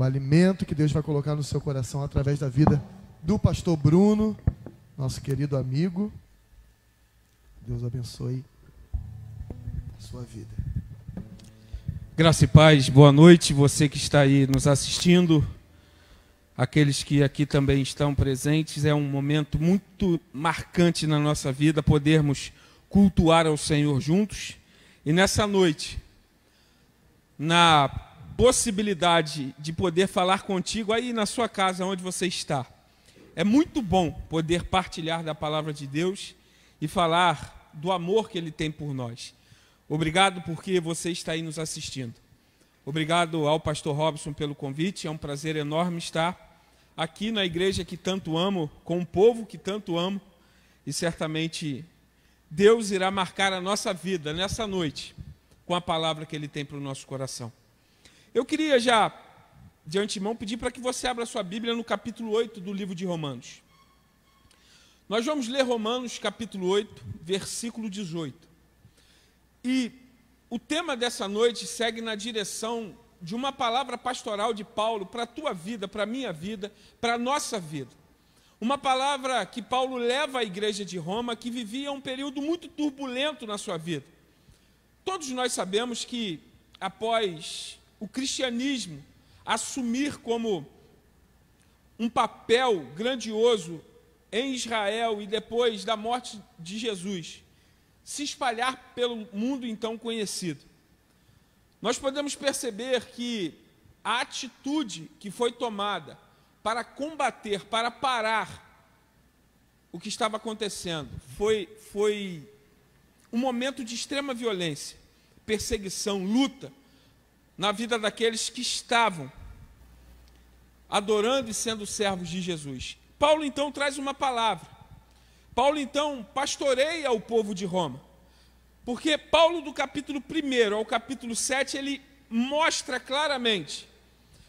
o alimento que Deus vai colocar no seu coração através da vida do pastor Bruno, nosso querido amigo. Deus abençoe a sua vida. Graça e paz, boa noite, você que está aí nos assistindo, aqueles que aqui também estão presentes. É um momento muito marcante na nossa vida podermos cultuar ao Senhor juntos. E nessa noite, na possibilidade de poder falar contigo aí na sua casa onde você está. É muito bom poder partilhar da palavra de Deus e falar do amor que ele tem por nós. Obrigado porque você está aí nos assistindo. Obrigado ao pastor Robson pelo convite, é um prazer enorme estar aqui na igreja que tanto amo, com o povo que tanto amo, e certamente Deus irá marcar a nossa vida nessa noite com a palavra que ele tem para o nosso coração. Eu queria já, de antemão, pedir para que você abra sua Bíblia no capítulo 8 do livro de Romanos. Nós vamos ler Romanos, capítulo 8, versículo 18. E o tema dessa noite segue na direção de uma palavra pastoral de Paulo para a tua vida, para a minha vida, para a nossa vida. Uma palavra que Paulo leva à igreja de Roma, que vivia um período muito turbulento na sua vida. Todos nós sabemos que, após o cristianismo assumir como um papel grandioso em Israel e depois da morte de Jesus, se espalhar pelo mundo então conhecido. Nós podemos perceber que a atitude que foi tomada para combater, para parar o que estava acontecendo, foi, foi um momento de extrema violência, perseguição, luta, na vida daqueles que estavam adorando e sendo servos de Jesus. Paulo então traz uma palavra. Paulo então pastoreia o povo de Roma. Porque Paulo, do capítulo 1 ao capítulo 7, ele mostra claramente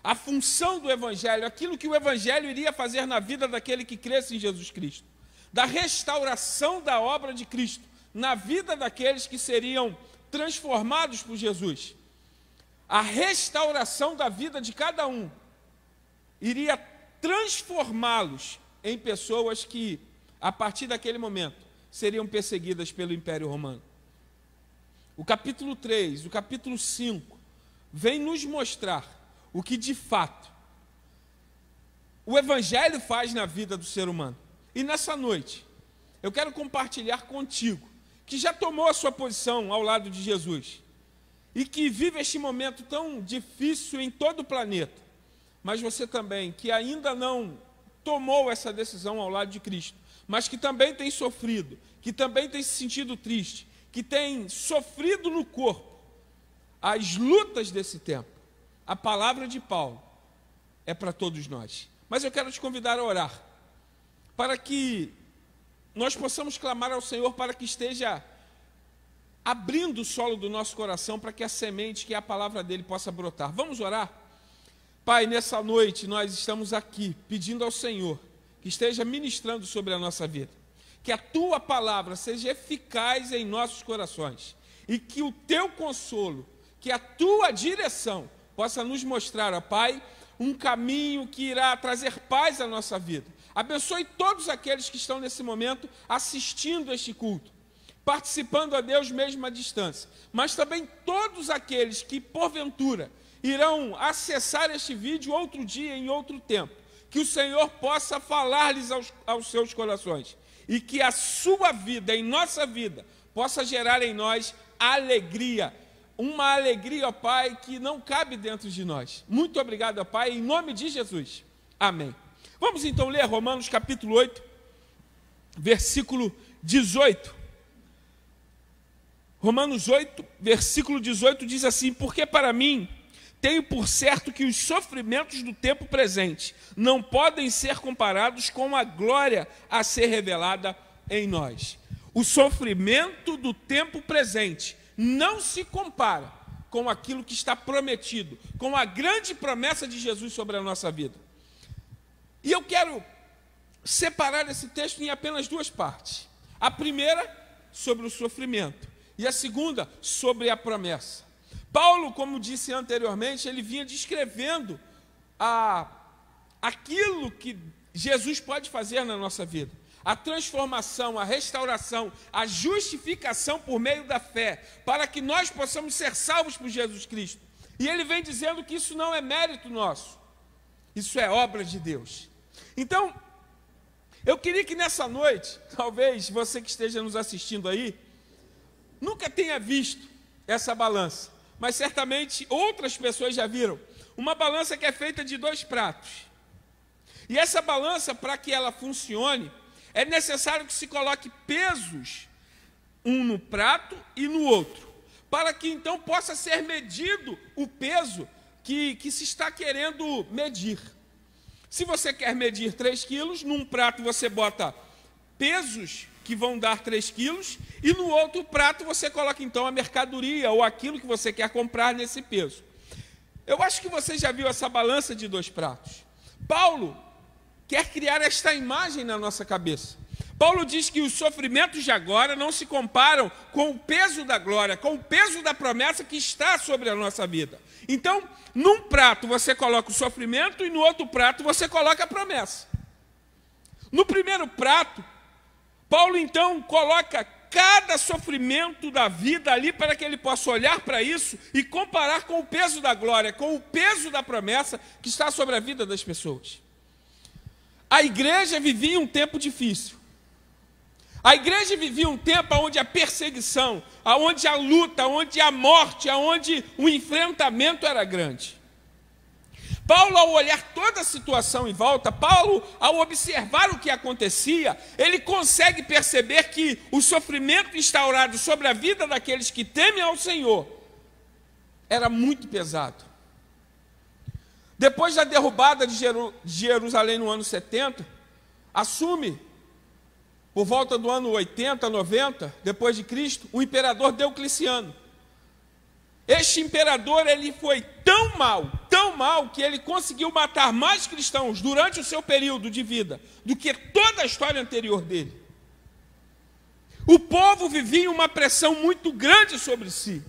a função do Evangelho, aquilo que o Evangelho iria fazer na vida daquele que cresce em Jesus Cristo, da restauração da obra de Cristo na vida daqueles que seriam transformados por Jesus a restauração da vida de cada um iria transformá-los em pessoas que, a partir daquele momento, seriam perseguidas pelo Império Romano. O capítulo 3, o capítulo 5, vem nos mostrar o que de fato o Evangelho faz na vida do ser humano. E nessa noite, eu quero compartilhar contigo, que já tomou a sua posição ao lado de Jesus e que vive este momento tão difícil em todo o planeta, mas você também, que ainda não tomou essa decisão ao lado de Cristo, mas que também tem sofrido, que também tem se sentido triste, que tem sofrido no corpo as lutas desse tempo, a palavra de Paulo é para todos nós. Mas eu quero te convidar a orar, para que nós possamos clamar ao Senhor para que esteja abrindo o solo do nosso coração para que a semente, que é a palavra dele, possa brotar. Vamos orar? Pai, nessa noite nós estamos aqui pedindo ao Senhor que esteja ministrando sobre a nossa vida, que a tua palavra seja eficaz em nossos corações e que o teu consolo, que a tua direção possa nos mostrar, ó Pai, um caminho que irá trazer paz à nossa vida. Abençoe todos aqueles que estão nesse momento assistindo este culto participando a Deus mesmo à distância, mas também todos aqueles que, porventura, irão acessar este vídeo outro dia, em outro tempo, que o Senhor possa falar-lhes aos, aos seus corações e que a sua vida, em nossa vida, possa gerar em nós alegria. Uma alegria, ó Pai, que não cabe dentro de nós. Muito obrigado, ó Pai, em nome de Jesus. Amém. Vamos então ler Romanos capítulo 8, versículo 18. Romanos 8, versículo 18 diz assim: Porque para mim tenho por certo que os sofrimentos do tempo presente não podem ser comparados com a glória a ser revelada em nós. O sofrimento do tempo presente não se compara com aquilo que está prometido, com a grande promessa de Jesus sobre a nossa vida. E eu quero separar esse texto em apenas duas partes. A primeira, sobre o sofrimento e a segunda sobre a promessa. Paulo, como disse anteriormente, ele vinha descrevendo a, aquilo que Jesus pode fazer na nossa vida. A transformação, a restauração, a justificação por meio da fé, para que nós possamos ser salvos por Jesus Cristo. E ele vem dizendo que isso não é mérito nosso, isso é obra de Deus. Então, eu queria que nessa noite, talvez você que esteja nos assistindo aí, nunca tenha visto essa balança, mas certamente outras pessoas já viram. Uma balança que é feita de dois pratos. E essa balança, para que ela funcione, é necessário que se coloque pesos, um no prato e no outro, para que então possa ser medido o peso que, que se está querendo medir. Se você quer medir 3 quilos, num prato você bota pesos que vão dar 3 quilos, e no outro prato você coloca então a mercadoria ou aquilo que você quer comprar nesse peso. Eu acho que você já viu essa balança de dois pratos. Paulo quer criar esta imagem na nossa cabeça. Paulo diz que os sofrimentos de agora não se comparam com o peso da glória, com o peso da promessa que está sobre a nossa vida. Então, num prato você coloca o sofrimento e no outro prato você coloca a promessa. No primeiro prato, Paulo então coloca cada sofrimento da vida ali para que ele possa olhar para isso e comparar com o peso da glória, com o peso da promessa que está sobre a vida das pessoas. A igreja vivia um tempo difícil. A igreja vivia um tempo onde a perseguição, onde a luta, onde a morte, onde o enfrentamento era grande. Paulo, ao olhar toda a situação em volta, Paulo, ao observar o que acontecia, ele consegue perceber que o sofrimento instaurado sobre a vida daqueles que temem ao Senhor era muito pesado. Depois da derrubada de Jerusalém no ano 70, assume, por volta do ano 80, 90, depois de Cristo, o imperador Diocleciano. Este imperador ele foi tão mal, tão mal que ele conseguiu matar mais cristãos durante o seu período de vida do que toda a história anterior dele. O povo vivia uma pressão muito grande sobre si.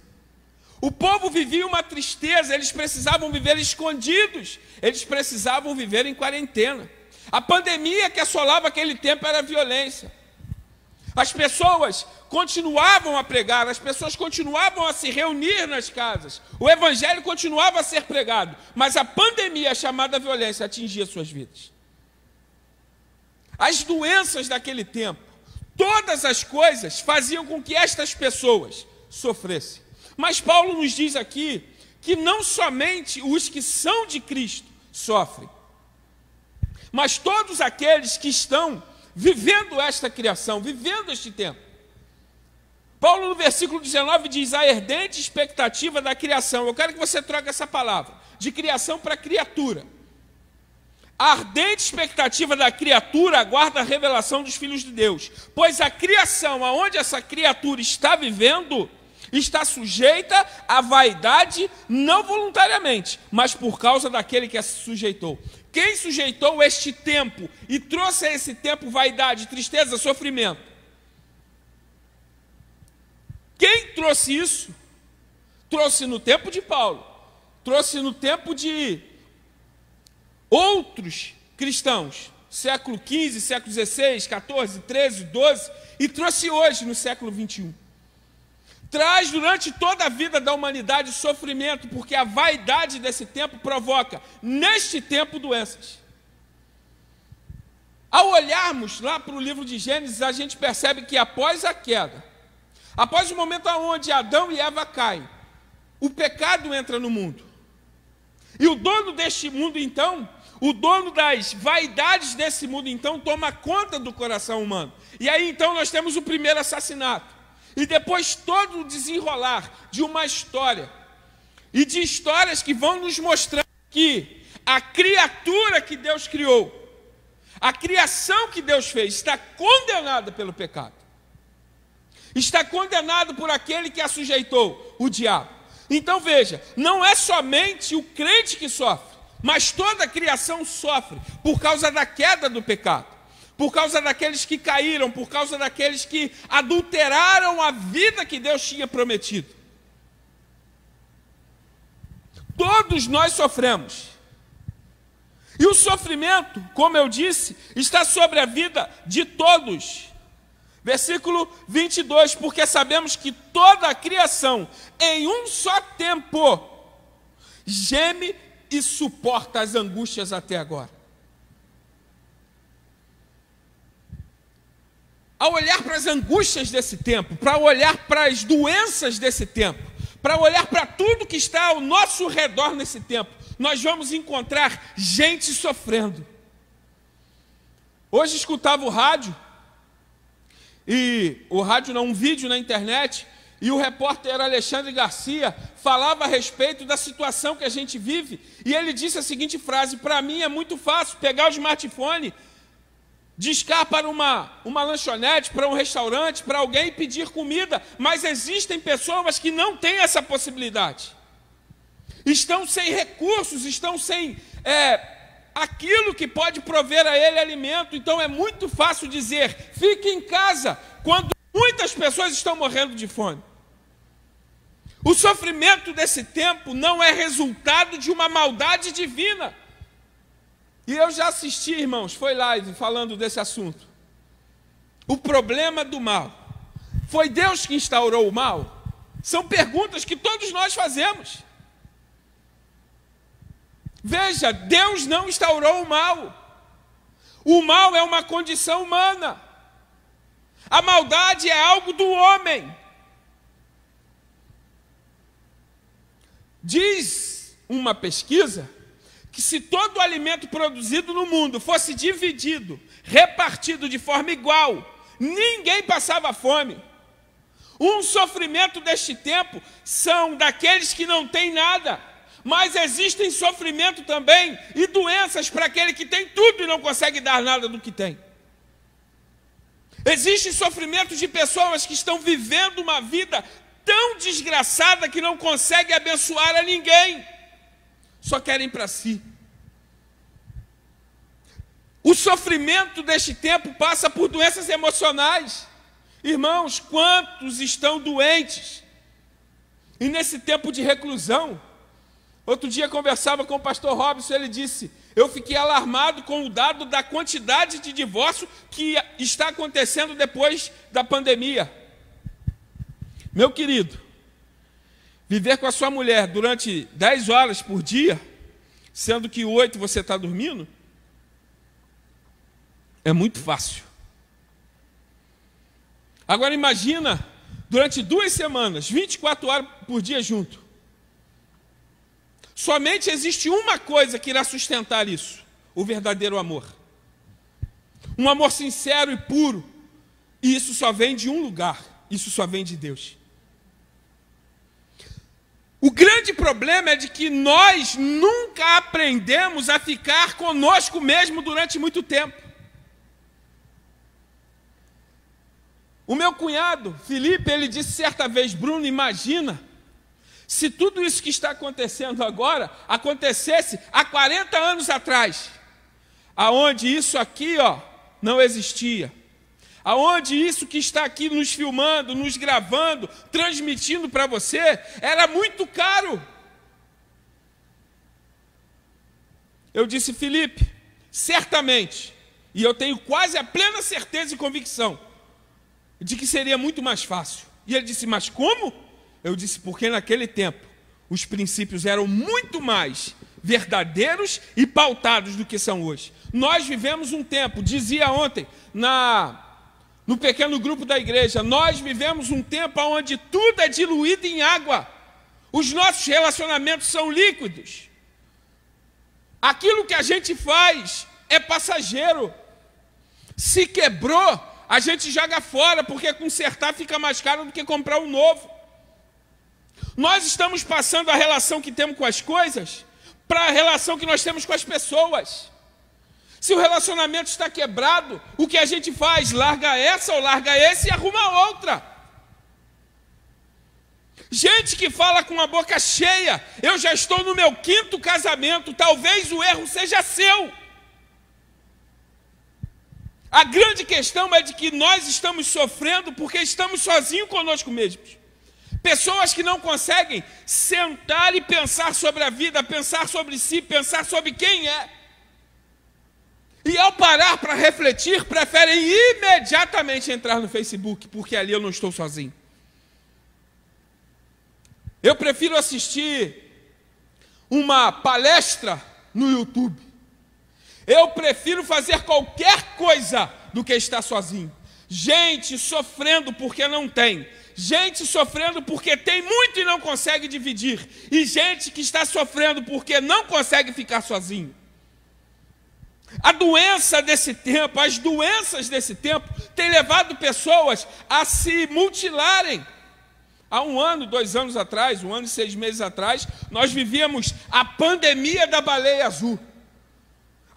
O povo vivia uma tristeza, eles precisavam viver escondidos, eles precisavam viver em quarentena. A pandemia que assolava aquele tempo era violência. As pessoas continuavam a pregar, as pessoas continuavam a se reunir nas casas, o evangelho continuava a ser pregado, mas a pandemia, a chamada violência, atingia suas vidas. As doenças daquele tempo, todas as coisas faziam com que estas pessoas sofressem. Mas Paulo nos diz aqui que não somente os que são de Cristo sofrem, mas todos aqueles que estão vivendo esta criação, vivendo este tempo. Paulo, no versículo 19, diz a ardente expectativa da criação. Eu quero que você troque essa palavra, de criação para criatura. A ardente expectativa da criatura aguarda a revelação dos filhos de Deus, pois a criação, aonde essa criatura está vivendo, está sujeita à vaidade, não voluntariamente, mas por causa daquele que a sujeitou. Quem sujeitou este tempo e trouxe a esse tempo vaidade, tristeza, sofrimento? Quem trouxe isso? Trouxe no tempo de Paulo, trouxe no tempo de outros cristãos, século XV, século XVI, XIV, XIII, XII, e trouxe hoje no século XXI traz durante toda a vida da humanidade sofrimento, porque a vaidade desse tempo provoca, neste tempo, doenças. Ao olharmos lá para o livro de Gênesis, a gente percebe que após a queda, após o momento onde Adão e Eva caem, o pecado entra no mundo. E o dono deste mundo, então, o dono das vaidades desse mundo, então, toma conta do coração humano. E aí, então, nós temos o primeiro assassinato. E depois todo o desenrolar de uma história. E de histórias que vão nos mostrar que a criatura que Deus criou, a criação que Deus fez, está condenada pelo pecado. Está condenado por aquele que a sujeitou, o diabo. Então veja, não é somente o crente que sofre, mas toda a criação sofre por causa da queda do pecado por causa daqueles que caíram, por causa daqueles que adulteraram a vida que Deus tinha prometido. Todos nós sofremos. E o sofrimento, como eu disse, está sobre a vida de todos. Versículo 22: Porque sabemos que toda a criação, em um só tempo, geme e suporta as angústias até agora. Ao olhar para as angústias desse tempo, para olhar para as doenças desse tempo, para olhar para tudo que está ao nosso redor nesse tempo, nós vamos encontrar gente sofrendo. Hoje escutava o rádio, e o rádio não, um vídeo na internet, e o repórter Alexandre Garcia falava a respeito da situação que a gente vive, e ele disse a seguinte frase: Para mim é muito fácil pegar o smartphone, discar para uma, uma lanchonete, para um restaurante, para alguém pedir comida, mas existem pessoas que não têm essa possibilidade. Estão sem recursos, estão sem é, aquilo que pode prover a ele alimento. Então é muito fácil dizer: fique em casa, quando muitas pessoas estão morrendo de fome. O sofrimento desse tempo não é resultado de uma maldade divina. E eu já assisti, irmãos, foi live falando desse assunto. O problema do mal. Foi Deus que instaurou o mal? São perguntas que todos nós fazemos. Veja, Deus não instaurou o mal. O mal é uma condição humana. A maldade é algo do homem. Diz uma pesquisa que se todo o alimento produzido no mundo fosse dividido, repartido de forma igual, ninguém passava fome. Um sofrimento deste tempo são daqueles que não têm nada, mas existem sofrimento também e doenças para aquele que tem tudo e não consegue dar nada do que tem. Existe sofrimento de pessoas que estão vivendo uma vida tão desgraçada que não consegue abençoar a ninguém só querem para si. O sofrimento deste tempo passa por doenças emocionais. Irmãos, quantos estão doentes? E nesse tempo de reclusão, outro dia conversava com o pastor Robson, ele disse: Eu fiquei alarmado com o dado da quantidade de divórcio que está acontecendo depois da pandemia. Meu querido, Viver com a sua mulher durante 10 horas por dia, sendo que 8 você está dormindo, é muito fácil. Agora imagina durante duas semanas, 24 horas por dia junto. Somente existe uma coisa que irá sustentar isso: o verdadeiro amor. Um amor sincero e puro. E isso só vem de um lugar: isso só vem de Deus. O grande problema é de que nós nunca aprendemos a ficar conosco mesmo durante muito tempo. O meu cunhado, Felipe, ele disse certa vez, Bruno, imagina se tudo isso que está acontecendo agora acontecesse há 40 anos atrás, aonde isso aqui, ó, não existia aonde isso que está aqui nos filmando, nos gravando, transmitindo para você, era muito caro. Eu disse, Felipe, certamente, e eu tenho quase a plena certeza e convicção de que seria muito mais fácil. E ele disse, mas como? Eu disse, porque naquele tempo os princípios eram muito mais verdadeiros e pautados do que são hoje. Nós vivemos um tempo, dizia ontem na no pequeno grupo da igreja, nós vivemos um tempo onde tudo é diluído em água. Os nossos relacionamentos são líquidos. Aquilo que a gente faz é passageiro. Se quebrou, a gente joga fora, porque consertar fica mais caro do que comprar um novo. Nós estamos passando a relação que temos com as coisas para a relação que nós temos com as pessoas. Se o relacionamento está quebrado, o que a gente faz? Larga essa ou larga esse e arruma outra. Gente que fala com a boca cheia, eu já estou no meu quinto casamento, talvez o erro seja seu. A grande questão é de que nós estamos sofrendo porque estamos sozinhos conosco mesmos. Pessoas que não conseguem sentar e pensar sobre a vida, pensar sobre si, pensar sobre quem é. E ao parar para refletir, preferem imediatamente entrar no Facebook, porque ali eu não estou sozinho. Eu prefiro assistir uma palestra no YouTube. Eu prefiro fazer qualquer coisa do que estar sozinho. Gente sofrendo porque não tem. Gente sofrendo porque tem muito e não consegue dividir. E gente que está sofrendo porque não consegue ficar sozinho. A doença desse tempo, as doenças desse tempo, tem levado pessoas a se mutilarem. Há um ano, dois anos atrás, um ano e seis meses atrás, nós vivíamos a pandemia da baleia azul,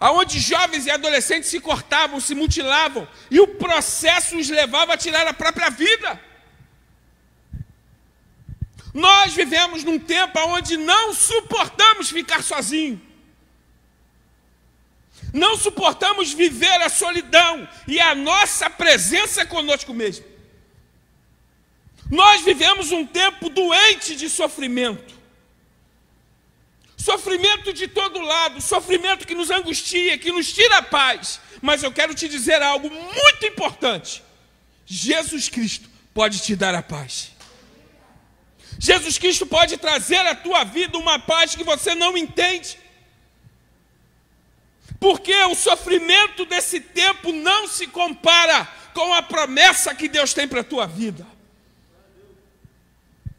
aonde jovens e adolescentes se cortavam, se mutilavam, e o processo os levava a tirar a própria vida. Nós vivemos num tempo onde não suportamos ficar sozinhos. Não suportamos viver a solidão e a nossa presença conosco mesmo. Nós vivemos um tempo doente de sofrimento. Sofrimento de todo lado, sofrimento que nos angustia, que nos tira a paz. Mas eu quero te dizer algo muito importante: Jesus Cristo pode te dar a paz. Jesus Cristo pode trazer à tua vida uma paz que você não entende porque o sofrimento desse tempo não se compara com a promessa que Deus tem para a tua vida.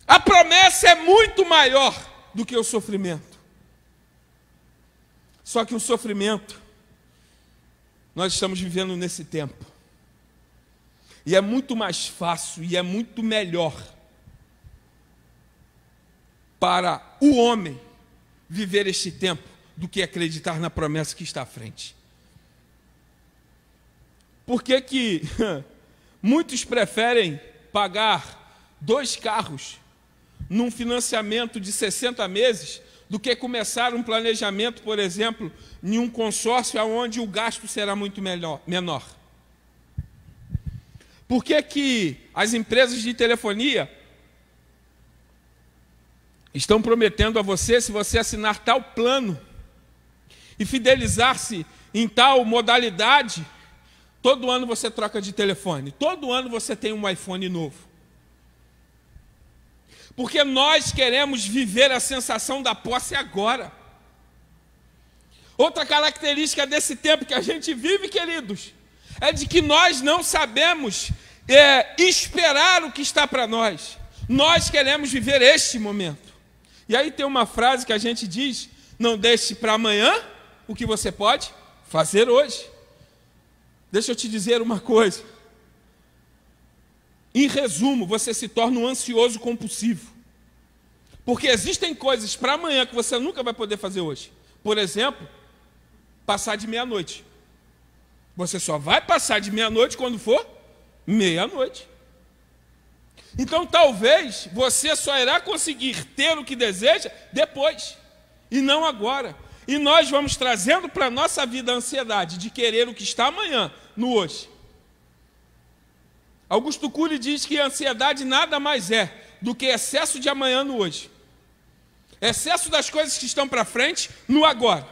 A promessa é muito maior do que o sofrimento. Só que o sofrimento nós estamos vivendo nesse tempo. E é muito mais fácil e é muito melhor para o homem viver este tempo do que acreditar na promessa que está à frente. Por que, que muitos preferem pagar dois carros num financiamento de 60 meses do que começar um planejamento, por exemplo, em um consórcio onde o gasto será muito melhor, menor? Por que, que as empresas de telefonia estão prometendo a você, se você assinar tal plano, e fidelizar-se em tal modalidade, todo ano você troca de telefone, todo ano você tem um iPhone novo. Porque nós queremos viver a sensação da posse agora. Outra característica desse tempo que a gente vive, queridos, é de que nós não sabemos é, esperar o que está para nós. Nós queremos viver este momento. E aí tem uma frase que a gente diz: não deixe para amanhã o que você pode fazer hoje. Deixa eu te dizer uma coisa. Em resumo, você se torna um ansioso compulsivo. Porque existem coisas para amanhã que você nunca vai poder fazer hoje. Por exemplo, passar de meia-noite. Você só vai passar de meia-noite quando for meia-noite. Então talvez você só irá conseguir ter o que deseja depois e não agora. E nós vamos trazendo para a nossa vida a ansiedade de querer o que está amanhã, no hoje. Augusto Cury diz que a ansiedade nada mais é do que excesso de amanhã no hoje. Excesso das coisas que estão para frente no agora.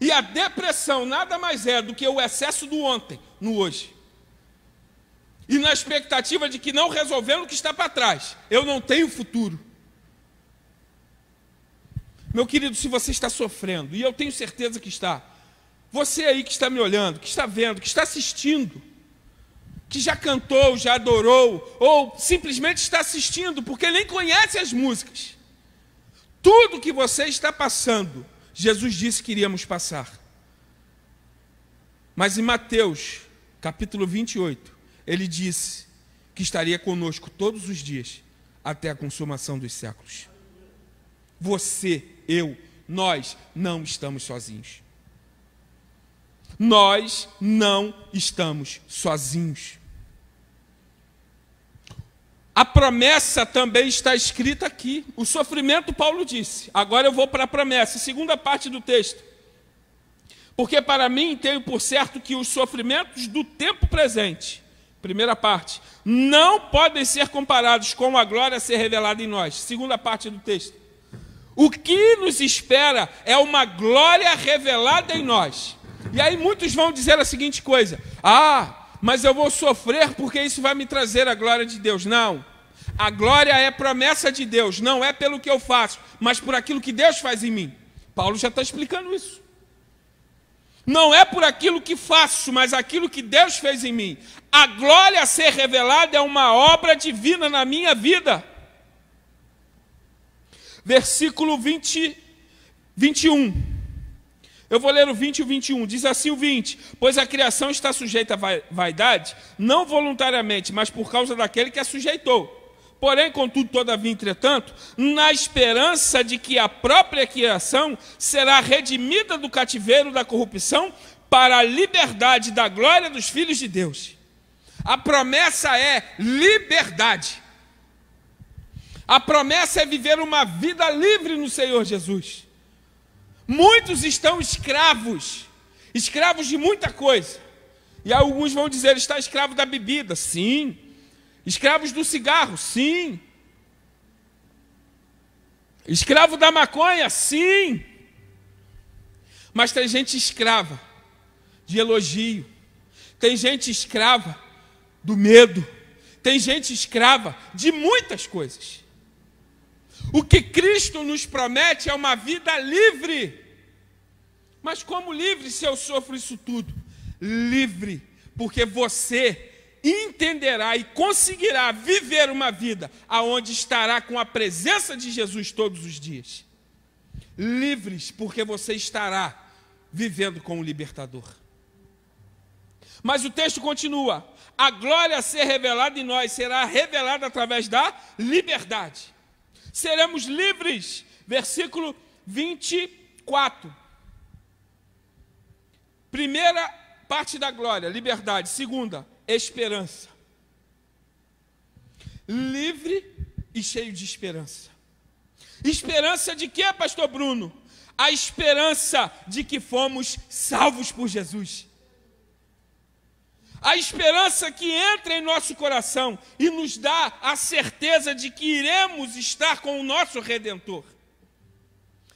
E a depressão nada mais é do que o excesso do ontem no hoje. E na expectativa de que não resolvendo o que está para trás, eu não tenho futuro. Meu querido, se você está sofrendo, e eu tenho certeza que está, você aí que está me olhando, que está vendo, que está assistindo, que já cantou, já adorou, ou simplesmente está assistindo porque nem conhece as músicas. Tudo que você está passando, Jesus disse que iríamos passar. Mas em Mateus, capítulo 28, ele disse que estaria conosco todos os dias até a consumação dos séculos. Você eu, nós não estamos sozinhos. Nós não estamos sozinhos. A promessa também está escrita aqui. O sofrimento, Paulo disse. Agora eu vou para a promessa, segunda parte do texto. Porque para mim tenho por certo que os sofrimentos do tempo presente, primeira parte, não podem ser comparados com a glória a ser revelada em nós, segunda parte do texto. O que nos espera é uma glória revelada em nós. E aí muitos vão dizer a seguinte coisa: ah, mas eu vou sofrer porque isso vai me trazer a glória de Deus. Não. A glória é promessa de Deus, não é pelo que eu faço, mas por aquilo que Deus faz em mim. Paulo já está explicando isso. Não é por aquilo que faço, mas aquilo que Deus fez em mim. A glória a ser revelada é uma obra divina na minha vida versículo 20, 21. Eu vou ler o 20 e o 21. Diz assim o 20: Pois a criação está sujeita à vaidade, não voluntariamente, mas por causa daquele que a sujeitou. Porém, contudo, todavia, entretanto, na esperança de que a própria criação será redimida do cativeiro da corrupção para a liberdade da glória dos filhos de Deus. A promessa é liberdade. A promessa é viver uma vida livre no Senhor Jesus. Muitos estão escravos, escravos de muita coisa. E alguns vão dizer: está escravo da bebida? Sim. Escravos do cigarro? Sim. Escravo da maconha? Sim. Mas tem gente escrava de elogio. Tem gente escrava do medo. Tem gente escrava de muitas coisas. O que Cristo nos promete é uma vida livre. Mas como livre se eu sofro isso tudo? Livre, porque você entenderá e conseguirá viver uma vida aonde estará com a presença de Jesus todos os dias. Livres, porque você estará vivendo com o libertador. Mas o texto continua: a glória a ser revelada em nós será revelada através da liberdade seremos livres. Versículo 24. Primeira parte da glória, liberdade. Segunda, esperança. Livre e cheio de esperança. Esperança de quê, pastor Bruno? A esperança de que fomos salvos por Jesus. A esperança que entra em nosso coração e nos dá a certeza de que iremos estar com o nosso Redentor.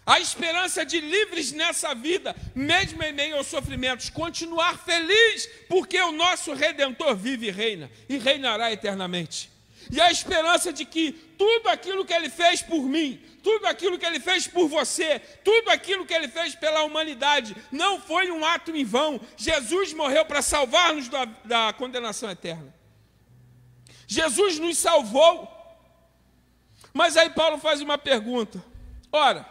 A esperança de livres nessa vida, mesmo em meio aos sofrimentos, continuar feliz, porque o nosso Redentor vive e reina, e reinará eternamente. E a esperança de que tudo aquilo que ele fez por mim, tudo aquilo que ele fez por você, tudo aquilo que ele fez pela humanidade, não foi um ato em vão. Jesus morreu para salvar-nos da, da condenação eterna. Jesus nos salvou. Mas aí Paulo faz uma pergunta: ora,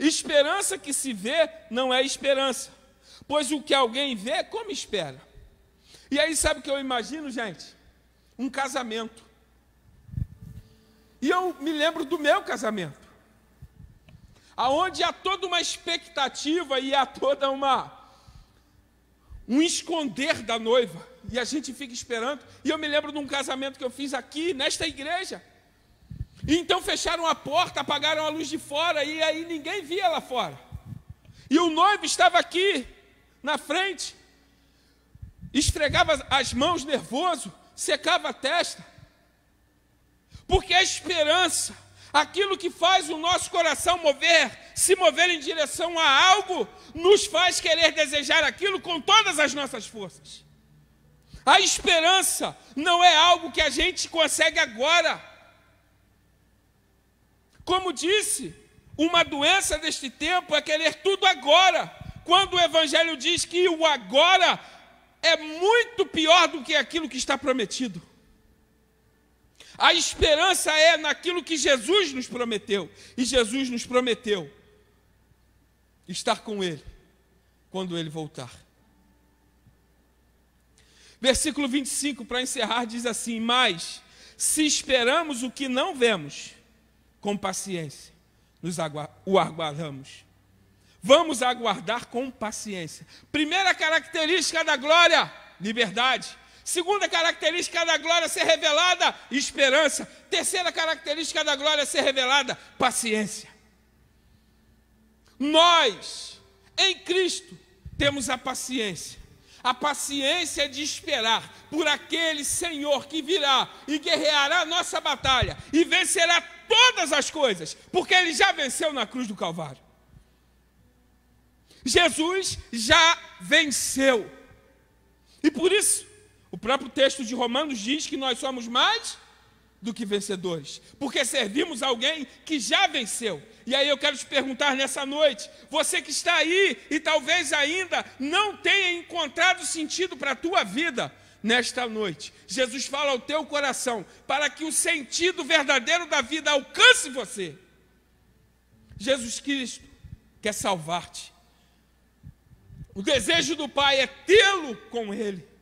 esperança que se vê não é esperança, pois o que alguém vê, como espera? E aí sabe o que eu imagino, gente? Um casamento. E eu me lembro do meu casamento, aonde há toda uma expectativa e há toda uma um esconder da noiva, e a gente fica esperando. E eu me lembro de um casamento que eu fiz aqui, nesta igreja. E então fecharam a porta, apagaram a luz de fora, e aí ninguém via lá fora. E o noivo estava aqui, na frente, esfregava as mãos nervoso, secava a testa, porque a esperança, aquilo que faz o nosso coração mover, se mover em direção a algo, nos faz querer desejar aquilo com todas as nossas forças. A esperança não é algo que a gente consegue agora. Como disse, uma doença deste tempo é querer tudo agora, quando o Evangelho diz que o agora é muito pior do que aquilo que está prometido. A esperança é naquilo que Jesus nos prometeu. E Jesus nos prometeu estar com Ele quando Ele voltar. Versículo 25, para encerrar, diz assim: Mas se esperamos o que não vemos, com paciência nos agu o aguardamos. Vamos aguardar com paciência. Primeira característica da glória: liberdade. Segunda característica da glória ser revelada, esperança. Terceira característica da glória ser revelada, paciência. Nós, em Cristo, temos a paciência. A paciência de esperar por aquele Senhor que virá e guerreará a nossa batalha e vencerá todas as coisas, porque ele já venceu na cruz do Calvário. Jesus já venceu. E por isso, o próprio texto de Romanos diz que nós somos mais do que vencedores, porque servimos alguém que já venceu. E aí eu quero te perguntar nessa noite, você que está aí e talvez ainda não tenha encontrado sentido para a tua vida, nesta noite, Jesus fala ao teu coração, para que o sentido verdadeiro da vida alcance você. Jesus Cristo quer salvar-te. O desejo do Pai é tê-lo com Ele.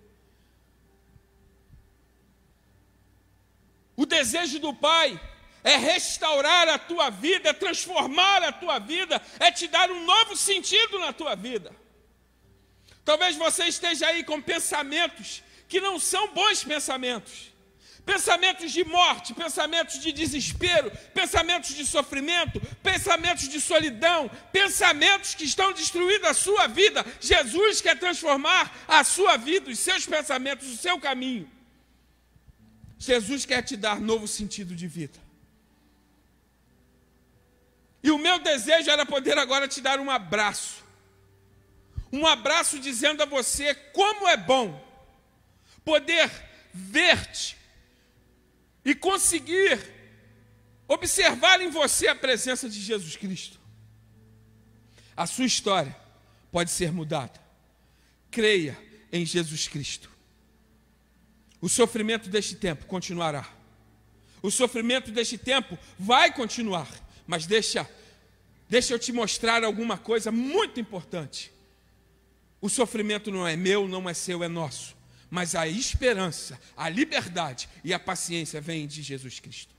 O desejo do Pai é restaurar a tua vida, é transformar a tua vida, é te dar um novo sentido na tua vida. Talvez você esteja aí com pensamentos que não são bons pensamentos. Pensamentos de morte, pensamentos de desespero, pensamentos de sofrimento, pensamentos de solidão, pensamentos que estão destruindo a sua vida. Jesus quer transformar a sua vida, os seus pensamentos, o seu caminho. Jesus quer te dar novo sentido de vida. E o meu desejo era poder agora te dar um abraço. Um abraço dizendo a você como é bom poder ver-te e conseguir observar em você a presença de Jesus Cristo. A sua história pode ser mudada. Creia em Jesus Cristo. O sofrimento deste tempo continuará. O sofrimento deste tempo vai continuar, mas deixa deixa eu te mostrar alguma coisa muito importante. O sofrimento não é meu, não é seu, é nosso. Mas a esperança, a liberdade e a paciência vêm de Jesus Cristo.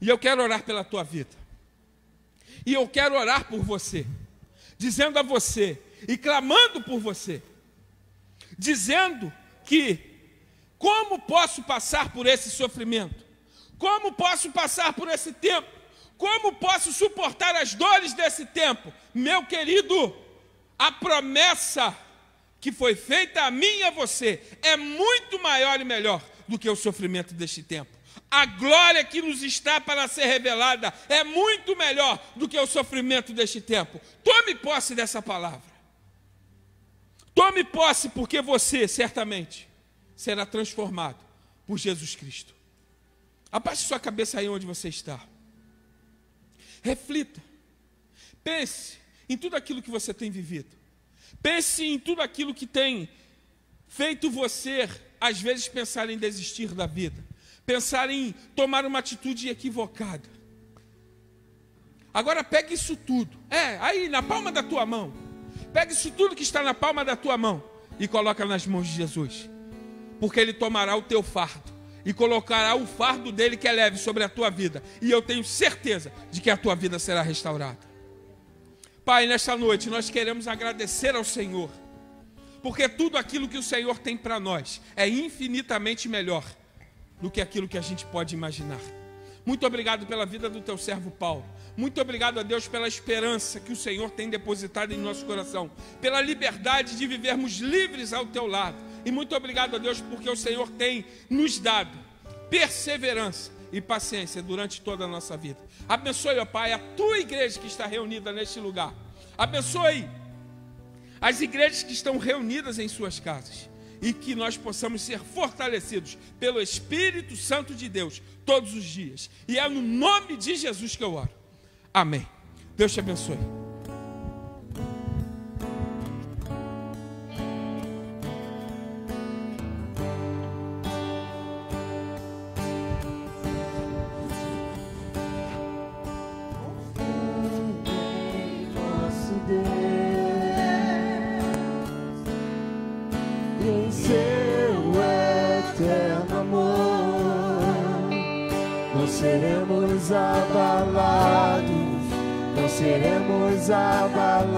E eu quero orar pela tua vida. E eu quero orar por você, dizendo a você e clamando por você, dizendo que como posso passar por esse sofrimento? Como posso passar por esse tempo? Como posso suportar as dores desse tempo? Meu querido, a promessa que foi feita a mim e a você é muito maior e melhor do que o sofrimento deste tempo. A glória que nos está para ser revelada é muito melhor do que o sofrimento deste tempo. Tome posse dessa palavra. Tome posse, porque você certamente será transformado por Jesus Cristo. Abaixe sua cabeça aí onde você está. Reflita. Pense em tudo aquilo que você tem vivido. Pense em tudo aquilo que tem feito você, às vezes, pensar em desistir da vida, pensar em tomar uma atitude equivocada. Agora pega isso tudo, é, aí na palma da tua mão. Pega isso tudo que está na palma da tua mão e coloca nas mãos de Jesus porque ele tomará o teu fardo e colocará o fardo dele que é leve sobre a tua vida, e eu tenho certeza de que a tua vida será restaurada. Pai, nesta noite nós queremos agradecer ao Senhor, porque tudo aquilo que o Senhor tem para nós é infinitamente melhor do que aquilo que a gente pode imaginar. Muito obrigado pela vida do teu servo Paulo. Muito obrigado a Deus pela esperança que o Senhor tem depositado em nosso coração, pela liberdade de vivermos livres ao teu lado e muito obrigado a Deus porque o Senhor tem nos dado perseverança e paciência durante toda a nossa vida. Abençoe, ó Pai, a tua igreja que está reunida neste lugar. Abençoe as igrejas que estão reunidas em suas casas e que nós possamos ser fortalecidos pelo Espírito Santo de Deus todos os dias. E é no nome de Jesus que eu oro. Amém. Deus te abençoe. seremos abalados,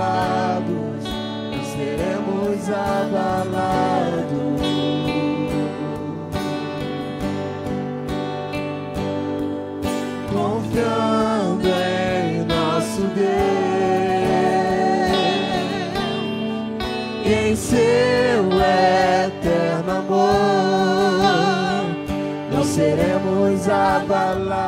não seremos abalados. Confiando em nosso Deus e em seu eterno amor, não seremos abalados